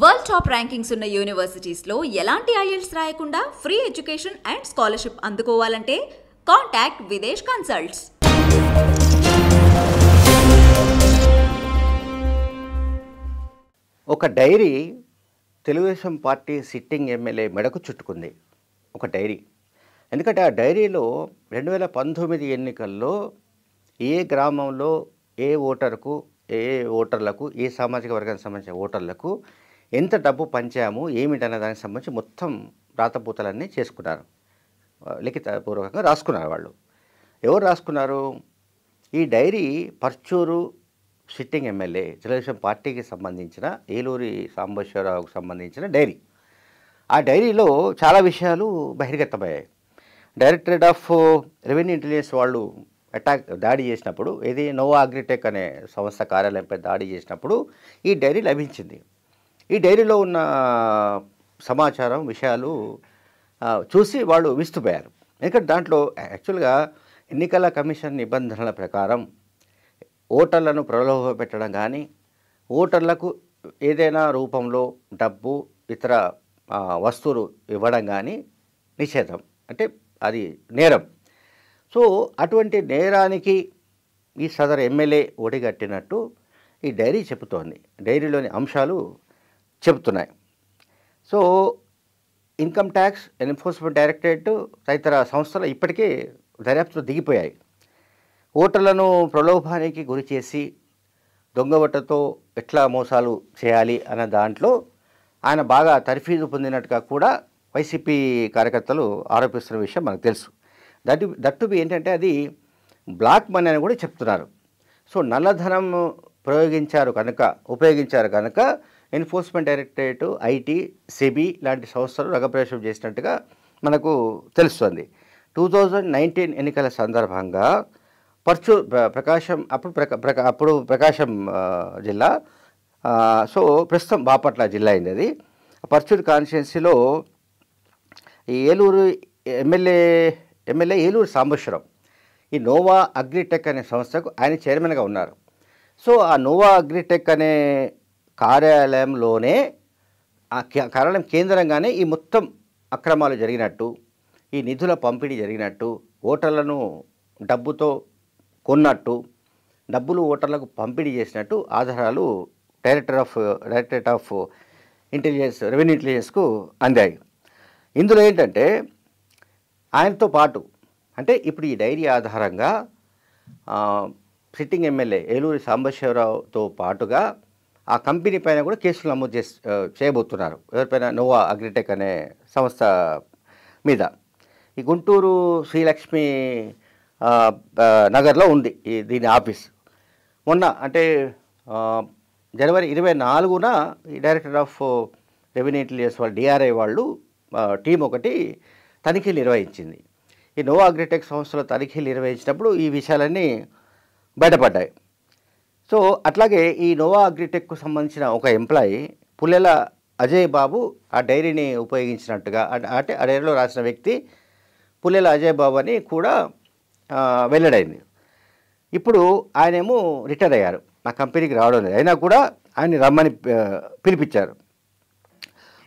world top rankings ఉన్న యూనివర్సిటీస్లో ఎలాంటి IELTS రాయకుండా ఫ్రీ ఎడ్యుకేషన్ అండ్ స్కాలర్షిప్ అందుకోవాలంటే కాంటాక్ట్ విదేశ్ కన్సల్ట్స్ ఒక diary Telugu Desam party sitting MLA మెడకు చుట్టుకుంది ఒక డైరీ ఎందుకంటే ఆ డైరీలో రెండు వేల పంతొమ్మిది ఎన్నికల్లో ఏ గ్రామంలో ఏ ఓటర్కు ఏ ఓటర్లకు ఏ సామాజిక వర్గానికి సంబంధించిన ఓటర్లకు ఎంత డబ్బు పంచాము ఏమిటనే దానికి సంబంధించి మొత్తం రాతపూతలన్నీ చేసుకున్నారు లిఖితపూర్వకంగా రాసుకున్నారు వాళ్ళు ఎవరు రాసుకున్నారు ఈ diary Parchur sitting MLA Telugu Desam పార్టీకి సంబంధించిన ఏలూరి సాంబశ్వరరావుకు సంబంధించిన డైరీ ఆ డైరీలో చాలా విషయాలు బహిర్గతమయ్యాయి డైరెక్టరేట్ ఆఫ్ రెవెన్యూ ఇంటెలిజెన్స్ వాళ్ళు అటాక్ దాడి చేసినప్పుడు ఇది నోవా అగ్రిటెక్ అనే సంస్థ కార్యాలయంపై దాడి చేసినప్పుడు ఈ డైరీ లభించింది ఈ డైరీలో ఉన్న సమాచారం విషయాలు చూసి వాళ్ళు విస్తుపోయారు ఎందుకంటే దాంట్లో యాక్చువల్గా ఎన్నికల కమిషన్ నిబంధనల ప్రకారం ఓటర్లను ప్రలోభ పెట్టడం కానీ ఓటర్లకు ఏదైనా రూపంలో డబ్బు ఇతర వస్తువులు ఇవ్వడం కానీ నిషేధం అంటే అది నేరం సో అటువంటి నేరానికి ఈ సదర్ ఎమ్మెల్యే ఒడిగట్టినట్టు ఈ డైరీ చెబుతోంది డైరీలోని అంశాలు చెబుతున్నాయి so income tax enforcement directorate తదితర సంస్థలు ఇప్పటికే దర్యాప్తులో దిగిపోయాయి ఓటర్లను ప్రలోభానికి గురిచేసి దొంగవట్టతో ఎట్లా మోసాలు చేయాలి అన్న దాంట్లో ఆయన బాగా తర్ఫీదు పొందినట్టుగా కూడా వైసీపీ కార్యకర్తలు ఆరోపిస్తున్న విషయం మనకు తెలుసు దట్ దట్ బి ఏంటంటే అది బ్లాక్ మనీ అని కూడా చెప్తున్నారు సో నల్లధనం ప్రయోగించారు కనుక ఉపయోగించారు కనుక ఎన్ఫోర్స్మెంట్ డైరెక్టరేట్ ఐటీ సెబీ లాంటి సంస్థలు రగప్రవేశం చేసినట్టుగా మనకు తెలుస్తుంది టూ థౌజండ్ నైన్టీన్ ఎన్నికల సందర్భంగా పర్చు ప్రకాశం అప్పుడు ప్రకా అప్పుడు ప్రకాశం జిల్లా సో ప్రస్తుతం బాపట్ల జిల్లా అయింది అది పర్చూర్ కాన్స్టిట్యున్సీలో ఏలూరు ఎమ్మెల్యే ఎమ్మెల్యే ఏలూరు సాంబశ్వరం ఈ నోవా అగ్రిటెక్ అనే సంస్థకు ఆయన చైర్మన్గా ఉన్నారు సో ఆ నోవా అగ్రిటెక్ అనే కార్యాలయంలోనే ఆ కార్యాలయం కేంద్రంగానే ఈ మొత్తం అక్రమాలు జరిగినట్టు ఈ నిధుల పంపిణీ జరిగినట్టు ఓటర్లను డబ్బుతో కొన్నట్టు డబ్బులు ఓటర్లకు పంపిణీ చేసినట్టు ఆధారాలు director of directorate of intelligence revenue ఇంటెలిజెన్స్కు అందాయి ఇందులో ఏంటంటే ఆయనతో పాటు అంటే ఇప్పుడు ఈ డైరీ ఆధారంగా సిట్టింగ్ ఎమ్మెల్యే ఏలూరి సాంబశివరావుతో పాటుగా ఆ కంపెనీ పైన కూడా కేసులు నమోదు చేసి చేయబోతున్నారు ఎవరిపైన నోవా అగ్రిటెక్ అనే సంస్థ మీద ఈ గుంటూరు శ్రీలక్ష్మి నగర్లో ఉంది ఈ దీని ఆఫీస్ మొన్న అంటే జనవరి ఇరవై నాలుగున ఈ డైరెక్టర్ ఆఫ్ రెవెన్యూ ఇంటెలిజెన్స్ వాళ్ళు డిఆర్ఐ వాళ్ళు టీం ఒకటి తనిఖీలు నిర్వహించింది ఈ నోవా అగ్రిటెక్ సంస్థలో తనిఖీలు నిర్వహించినప్పుడు ఈ విషయాలన్నీ బయటపడ్డాయి సో అట్లాగే ఈ నోవా అగ్రిటెక్కు సంబంధించిన ఒక ఎంప్లాయీ పుల్లెల అజయ్ బాబు ఆ డైరీని ఉపయోగించినట్టుగా అంటే ఆ డైరీలో రాసిన వ్యక్తి పుల్లెల అజయ్ బాబు అని కూడా వెల్లడైంది ఇప్పుడు ఆయనేమో రిటైర్ అయ్యారు నా కంపెనీకి రావడం లేదు అయినా కూడా ఆయన్ని రమ్మని పిలిపించారు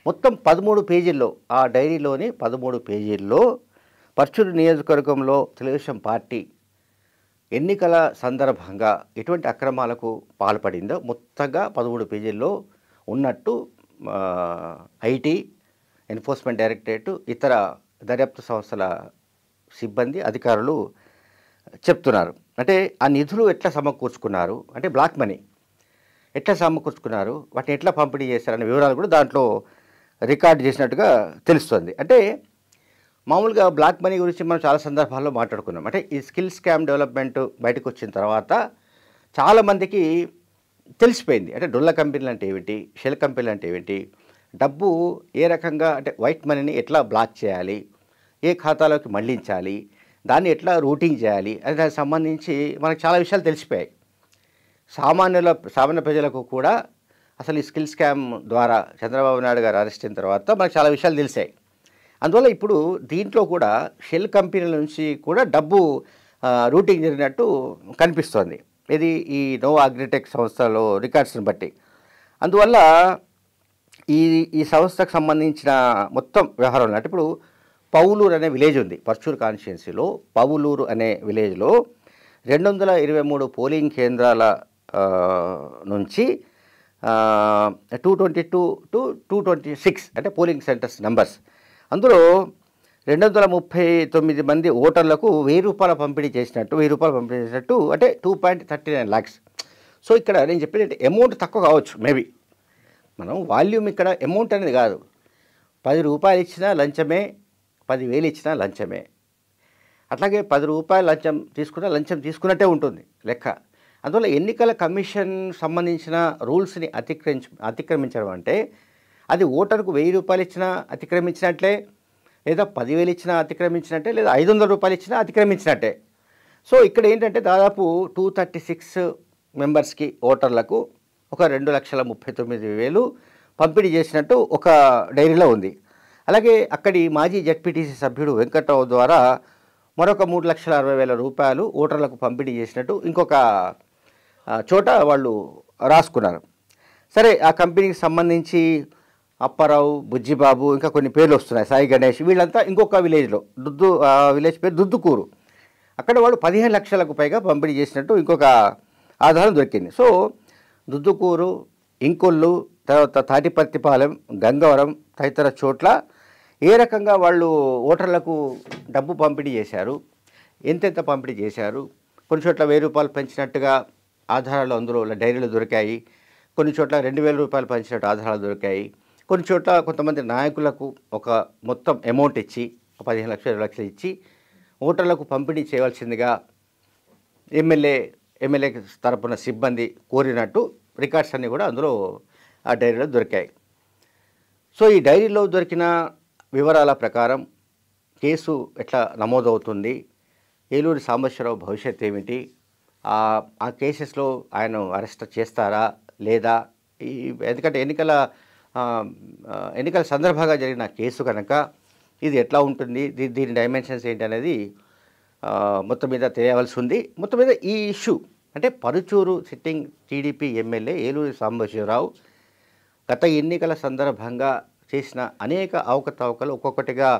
మొత్తం పదమూడు పేజీల్లో ఆ డైరీలోని పదమూడు పేజీల్లో పర్చూరు నియోజకవర్గంలో తెలుగుదేశం పార్టీ ఎన్నికల సందర్భంగా ఎటువంటి అక్రమాలకు పాల్పడిందో మొత్తంగా పదమూడు పేజీల్లో ఉన్నట్టు ఐటీ ఎన్ఫోర్స్మెంట్ డైరెక్టరేట్ ఇతర దర్యాప్తు సంస్థల సిబ్బంది అధికారులు చెప్తున్నారు అంటే ఆ నిధులు ఎట్లా సమకూర్చుకున్నారు అంటే బ్లాక్ మనీ ఎట్లా సమకూర్చుకున్నారు వాటిని ఎట్లా పంపిణీ చేశారనే వివరాలు కూడా దాంట్లో రికార్డ్ చేసినట్టుగా తెలుస్తుంది అంటే మామూలుగా బ్లాక్ మనీ గురించి మనం చాలా సందర్భాల్లో మాట్లాడుకున్నాం అంటే ఈ స్కిల్ స్కామ్ డెవలప్మెంట్ బయటకు వచ్చిన తర్వాత చాలామందికి తెలిసిపోయింది అంటే డొల్ల కంపెనీలు అంటే ఏమిటి షెల్ కంపెనీలు అంటే ఏమిటి డబ్బు ఏ రకంగా అంటే వైట్ మనీని ఎట్లా బ్లాక్ చేయాలి ఏ ఖాతాలోకి మళ్లించాలి దాన్ని ఎట్లా రూటింగ్ చేయాలి అని దానికి సంబంధించి మనకు చాలా విషయాలు తెలిసిపోయాయి సామాన్యుల సామాన్య ప్రజలకు కూడా అసలు ఈ స్కిల్ స్కామ్ ద్వారా చంద్రబాబు నాయుడు గారు అరెస్ట్ అయిన తర్వాత మనకు చాలా విషయాలు తెలిసాయి అందువల్ల ఇప్పుడు దీంట్లో కూడా షెల్ కంపెనీల నుంచి కూడా డబ్బు రూటింగ్ జరిగినట్టు కనిపిస్తోంది ఇది ఈ నో అగ్రిటెక్ సంస్థలో రికార్డ్స్ని బట్టి అందువల్ల ఈ ఈ సంస్థకు సంబంధించిన మొత్తం వ్యవహారం అంటే ఇప్పుడు పౌలూరు అనే విలేజ్ ఉంది పర్చూర్ కాన్స్టిట్యున్సీలో పౌలూరు అనే విలేజ్లో రెండు వందల ఇరవై మూడు పోలింగ్ కేంద్రాల నుంచి two twenty two to two twenty six అంటే పోలింగ్ సెంటర్స్ నెంబర్స్ అందులో రెండు వందల ముప్పై తొమ్మిది మంది ఓటర్లకు వెయ్యి రూపాయల పంపిణీ చేసినట్టు వెయ్యి రూపాయలు పంపిణీ చేసినట్టు అంటే two point thirty nine lakhs so ఇక్కడ నేను చెప్పినట్టు అమౌంట్ తక్కువ కావచ్చు మేబీ మనం వాల్యూమ్ ఇక్కడ అమౌంట్ అనేది కాదు పది రూపాయలు ఇచ్చినా లంచమే పదివేలు ఇచ్చినా లంచమే అట్లాగే పది రూపాయలు లంచం తీసుకున్నా లంచం తీసుకున్నట్టే ఉంటుంది లెక్క అందువల్ల ఎన్నికల కమిషన్ సంబంధించిన రూల్స్ని అతిక్రమించ అతిక్రమించడం అంటే అది ఓటర్కు వెయ్యి రూపాయలు ఇచ్చినా అతిక్రమించినట్లే లేదా పదివేలు ఇచ్చినా అతిక్రమించినట్టే లేదా ఐదు వందల రూపాయలు ఇచ్చినా అతిక్రమించినట్టే సో ఇక్కడ ఏంటంటే దాదాపు టూ థర్టీ సిక్స్ మెంబర్స్కి ఓటర్లకు ఒక రెండు లక్షల ముప్పై తొమ్మిది వేలు పంపిణీ చేసినట్టు ఒక డైరీలో ఉంది అలాగే అక్కడి మాజీ జడ్పీటీసీ సభ్యుడు వెంకట్రావు ద్వారా మరొక మూడు లక్షల అరవై వేల రూపాయలు ఓటర్లకు పంపిణీ చేసినట్టు ఇంకొక చోట వాళ్ళు రాసుకున్నారు సరే ఆ కంపెనీకి సంబంధించి అప్పారావు బుజ్జిబాబు ఇంకా కొన్ని పేర్లు వస్తున్నాయి సాయి గణేష్ వీళ్ళంతా ఇంకొక విలేజ్లో దుద్దు విలేజ్ పేరు దుద్దుకూరు అక్కడ వాళ్ళు పదిహేను లక్షలకు పైగా పంపిణీ చేసినట్టు ఇంకొక ఆధారం దొరికింది సో దుద్దుకూరు ఇంకొల్లు తర్వాత తాటిపర్తిపాలెం గంగవరం తదితర చోట్ల ఏ రకంగా వాళ్ళు ఓటర్లకు డబ్బు పంపిణీ చేశారు ఎంతెంత పంపిణీ చేశారు కొన్ని చోట్ల వెయ్యి రూపాయలు పెంచినట్టుగా ఆధారాలు అందులో డైరీలు దొరికాయి కొన్ని చోట్ల రెండు వేల రూపాయలు పంచినట్టు ఆధారాలు దొరికాయి కొన్ని చోట్ల కొంతమంది నాయకులకు ఒక మొత్తం అమౌంట్ ఇచ్చి ఒక పదిహేను లక్షలు ఇరవై లక్షలు ఇచ్చి ఓటర్లకు పంపిణీ చేయవలసిందిగా ఎమ్మెల్యే ఎమ్మెల్యే తరపున సిబ్బంది కోరినట్టు రికార్డ్స్ అన్నీ కూడా అందులో ఆ డైరీలో దొరికాయి సో ఈ డైరీలో దొరికిన వివరాల ప్రకారం కేసు ఎట్లా నమోదవుతుంది ఏలూరు సాంబశ్వరరావు భవిష్యత్ ఏమిటి ఆ కేసెస్లో ఆయన అరెస్ట్ చేస్తారా లేదా ఈ ఎందుకంటే ఎన్నికల ఎన్నికల సందర్భంగా జరిగిన కేసు కనుక ఇది ఎట్లా ఉంటుంది దీని డైమెన్షన్స్ ఏంటి అనేది మొత్తం మీద తెలియవలసి ఉంది మొత్తం మీద ఈ ఇష్యూ అంటే Paruchuru sitting TDP MLA Eluri Sambasiva Rao గత ఎన్నికల సందర్భంగా చేసిన అనేక అవకతవకలు ఒక్కొక్కటిగా